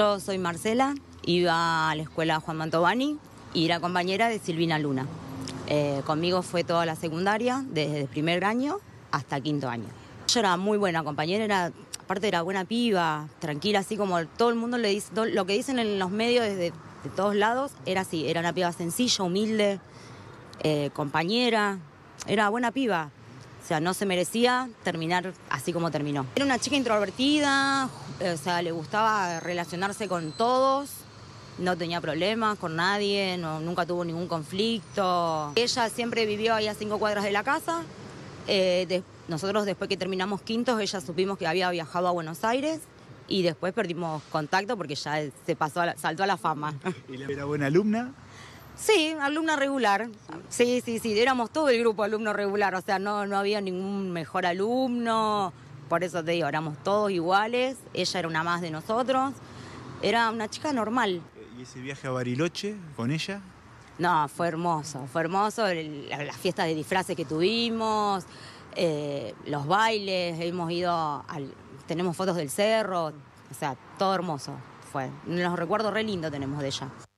Yo soy Marcela, iba a la escuela Juan Mantovani y era compañera de Silvina Luna. Eh, conmigo fue toda la secundaria, desde el primer año hasta quinto año. Yo era muy buena compañera, aparte era buena piba, tranquila, así como todo el mundo le dice, lo que dicen en los medios desde de todos lados, era así, era una piba sencilla, humilde, eh, compañera, era buena piba. O sea, no se merecía terminar así como terminó. Era una chica introvertida, eh, o sea, le gustaba relacionarse con todos, no tenía problemas con nadie, no, nunca tuvo ningún conflicto. Ella siempre vivió ahí a cinco cuadras de la casa. Eh, nosotros después que terminamos quintos, ella supimos que había viajado a Buenos Aires y después perdimos contacto porque ya se pasó saltó a la fama. ¿Y era buena alumna? Sí, alumna regular. Sí, sí, sí. Éramos todo el grupo alumno regular. O sea, no, no había ningún mejor alumno. Por eso te digo, éramos todos iguales. Ella era una más de nosotros. Era una chica normal. ¿Y ese viaje a Bariloche con ella? No, fue hermoso. Fue hermoso. Las fiestas de disfraces que tuvimos, eh, los bailes. Hemos ido al. Tenemos fotos del cerro. O sea, todo hermoso fue. Los recuerdos re lindos tenemos de ella.